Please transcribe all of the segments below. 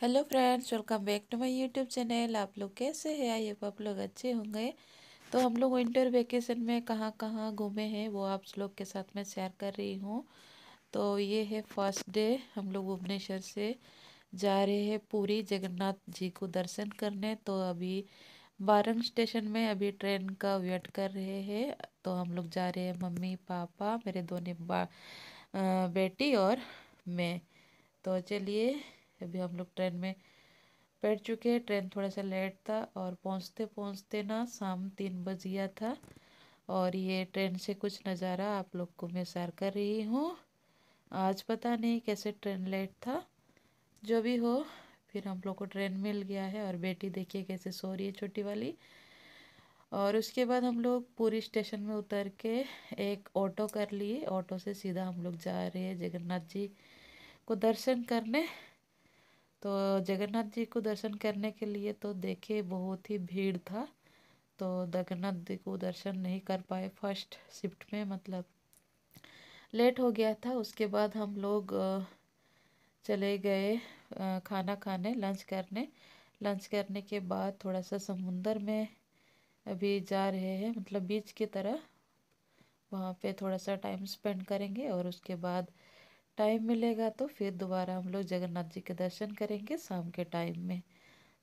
hello friends welcome back to my YouTube channel आप लोग कैसे हैं आइए आप लोग अच्छे होंगे तो हम लोग विंटर वेकेशन में कहाँ कहाँ घूमे हैं वो आप लोग के साथ में शेयर कर रही हूँ तो ये है फर्स्ट डे हम लोग भुवनेश्वर से जा रहे हैं पूरी जगन्नाथ जी को दर्शन करने तो अभी बारंग स्टेशन में अभी ट्रेन का वेट कर रहे हैं तो हम लोग जा रहे हैं मम्मी पापा मेरे दोनों बेटी और मैं तो चलिए अभी हम लोग ट्रेन में बैठ चुके हैं ट्रेन थोड़ा सा लेट था और पहुंचते पहुंचते ना शाम तीन बज गया था और ये ट्रेन से कुछ नज़ारा आप लोग को मैं सैर कर रही हूँ आज पता नहीं कैसे ट्रेन लेट था जो भी हो फिर हम लोग को ट्रेन मिल गया है और बेटी देखिए कैसे सो रही है छोटी वाली और उसके बाद हम लोग पूरी स्टेशन में उतर के एक ऑटो कर लिए ऑटो से सीधा हम लोग जा रहे हैं जगन्नाथ जी को दर्शन करने तो जगन्नाथ जी को दर्शन करने के लिए तो देखे बहुत ही भीड़ था तो जगन्नाथ जी को दर्शन नहीं कर पाए फर्स्ट शिफ्ट में मतलब लेट हो गया था उसके बाद हम लोग चले गए खाना खाने लंच करने लंच करने के बाद थोड़ा सा समुंदर में अभी जा रहे हैं मतलब बीच की तरह वहाँ पे थोड़ा सा टाइम स्पेंड करेंगे और उसके बाद टाइम मिलेगा तो फिर दोबारा हम लोग जगन्नाथ जी के दर्शन करेंगे शाम के टाइम में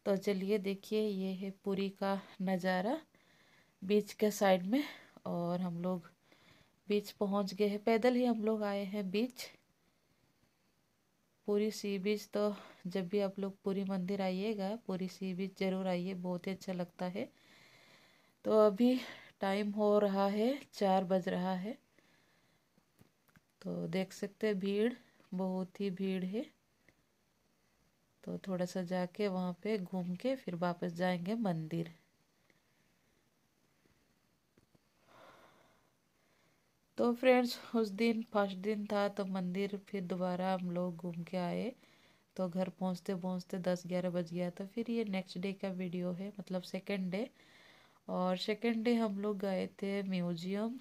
तो चलिए देखिए ये है पूरी का नज़ारा बीच के साइड में और हम लोग बीच पहुंच गए हैं पैदल ही हम लोग आए हैं बीच पूरी सी बीच तो जब भी आप लोग पूरी मंदिर आइएगा पूरी सी बीच ज़रूर आइए बहुत ही अच्छा लगता है तो अभी टाइम हो रहा है चार बज रहा है तो देख सकते हैं भीड़ बहुत ही भीड़ है तो थोड़ा सा जाके वहाँ पे घूम के फिर वापस जाएंगे मंदिर तो फ्रेंड्स उस दिन फर्स्ट दिन था तो मंदिर फिर दोबारा हम लोग घूम के आए तो घर पहुँचते पहुँचते दस ग्यारह बज गया तो फिर ये नेक्स्ट डे का वीडियो है मतलब सेकेंड डे और सेकेंड डे हम लोग गए थे म्यूजियम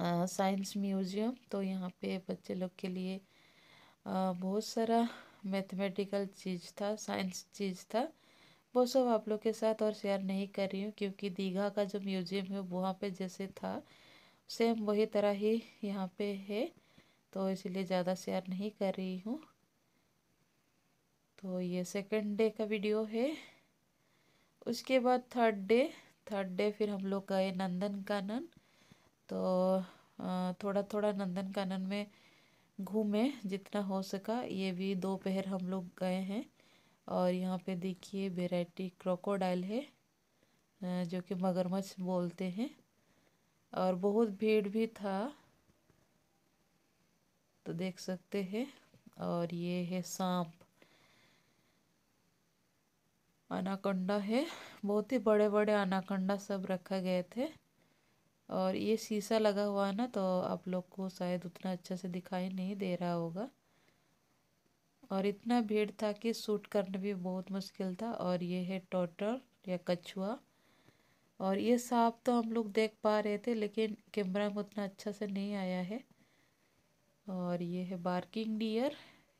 साइंस म्यूज़ियम तो यहाँ पे बच्चे लोग के लिए बहुत सारा मैथमेटिकल चीज़ था साइंस चीज़ था वो सब आप लोग के साथ और शेयर नहीं कर रही हूँ क्योंकि दीघा का जो म्यूज़ियम है वहाँ पे जैसे था सेम वही तरह ही यहाँ पे है तो इसलिए ज़्यादा शेयर नहीं कर रही हूँ तो ये सेकंड डे का वीडियो है उसके बाद थर्ड डे थर्ड डे फिर हम लोग गए नंदन कानन तो थोड़ा थोड़ा नंदन कानन में घूमे जितना हो सका ये भी दोपहर हम लोग गए हैं और यहाँ पे देखिए वेराइटी क्रोकोडाइल है जो कि मगरमच्छ बोलते हैं और बहुत भीड़ भी था तो देख सकते हैं और ये है सांप अनाकंडा है बहुत ही बड़े बड़े अनाकंडा सब रखा गए थे और ये शीशा लगा हुआ है ना तो आप लोग को शायद उतना अच्छा से दिखाई नहीं दे रहा होगा और इतना भीड़ था कि सूट करना भी बहुत मुश्किल था और ये है टोटर या कछुआ और ये सांप तो हम लोग देख पा रहे थे लेकिन कैमरा में उतना अच्छा से नहीं आया है और ये है बार्किंग डियर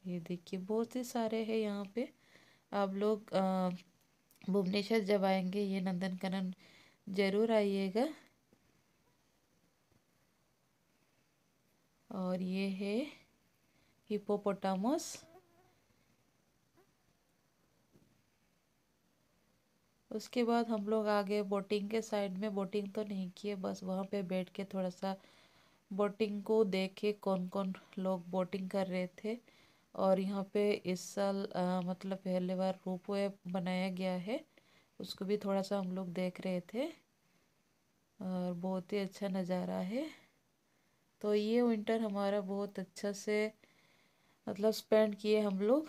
ये देखिए बहुत ही सारे हैं यहाँ पे आप लोग भुवनेश्वर जब आएंगे ये नंदनकनन ज़रूर आइएगा और ये है हिपोपोटामस उसके बाद हम लोग आगे बोटिंग के साइड में बोटिंग तो नहीं किए बस वहाँ पे बैठ के थोड़ा सा बोटिंग को देखे कौन कौन लोग बोटिंग कर रहे थे और यहाँ पे इस साल आ, मतलब पहले बार रोप वे बनाया गया है उसको भी थोड़ा सा हम लोग देख रहे थे और बहुत ही अच्छा नज़ारा है तो ये विंटर हमारा बहुत अच्छा से मतलब स्पेंड किए हम लोग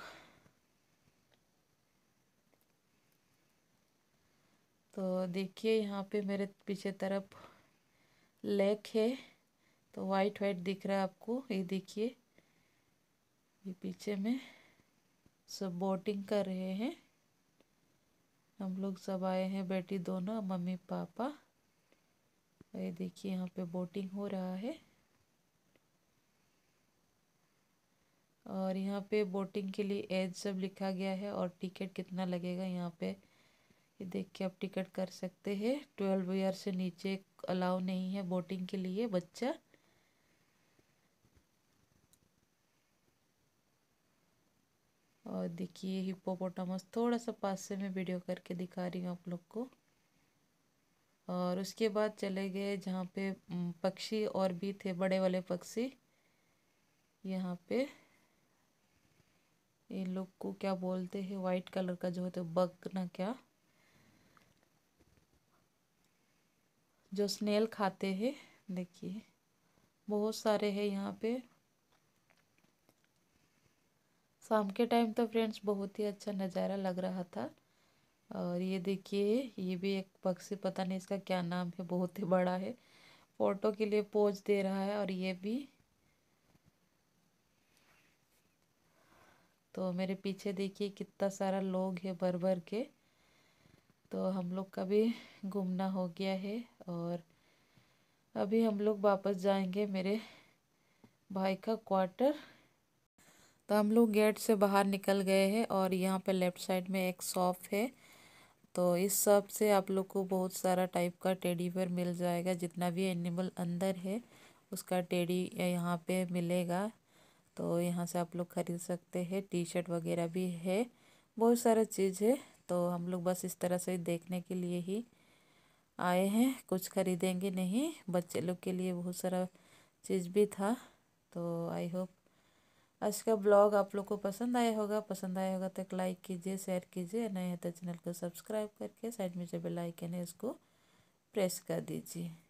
तो देखिए यहाँ पे मेरे पीछे तरफ लेक है तो वाइट वाइट दिख रहा है आपको ये देखिए ये पीछे में सब बोटिंग कर रहे हैं हम लोग सब आए हैं बेटी दोनों मम्मी पापा ये देखिए यहाँ पे बोटिंग हो रहा है और यहाँ पे बोटिंग के लिए एज सब लिखा गया है और टिकट कितना लगेगा यहाँ पे ये देख के आप टिकट कर सकते हैं ट्वेल्व ईयर से नीचे अलाउ नहीं है बोटिंग के लिए बच्चा और देखिए हिप्पोपोटामस थोड़ा सा पास से मैं वीडियो करके दिखा रही हूँ आप लोग को और उसके बाद चले गए जहाँ पे पक्षी और भी थे बड़े वाले पक्षी यहाँ पे इन लोग को क्या बोलते हैं वाइट कलर का जो होता है तो बग ना क्या जो स्नेल खाते हैं देखिए बहुत सारे हैं यहाँ पे शाम के टाइम तो फ्रेंड्स बहुत ही अच्छा नज़ारा लग रहा था और ये देखिए ये भी एक पक्षी पता नहीं इसका क्या नाम है बहुत ही बड़ा है फ़ोटो के लिए पोज दे रहा है और ये भी तो मेरे पीछे देखिए कितना सारा लोग है भर भर के तो हम लोग का भी घूमना हो गया है और अभी हम लोग वापस जाएंगे मेरे भाई का क्वार्टर तो हम लोग गेट से बाहर निकल गए हैं और यहाँ पे लेफ़्ट साइड में एक शॉप है तो इस शॉप से आप लोग को बहुत सारा टाइप का टेडी पर मिल जाएगा जितना भी एनिमल अंदर है उसका टेडी यहाँ पे मिलेगा तो यहाँ से आप लोग खरीद सकते हैं टी शर्ट वगैरह भी है बहुत सारा चीज़ है तो हम लोग बस इस तरह से देखने के लिए ही आए हैं कुछ खरीदेंगे नहीं बच्चे लोग के लिए बहुत सारा चीज़ भी था तो आई होप आज का ब्लॉग आप लोग को पसंद आया होगा पसंद आया होगा तो एक लाइक कीजिए शेयर कीजिए नए हैं तो चैनल को सब्सक्राइब करके साइड में जो बेलाइकन है इसको प्रेस कर दीजिए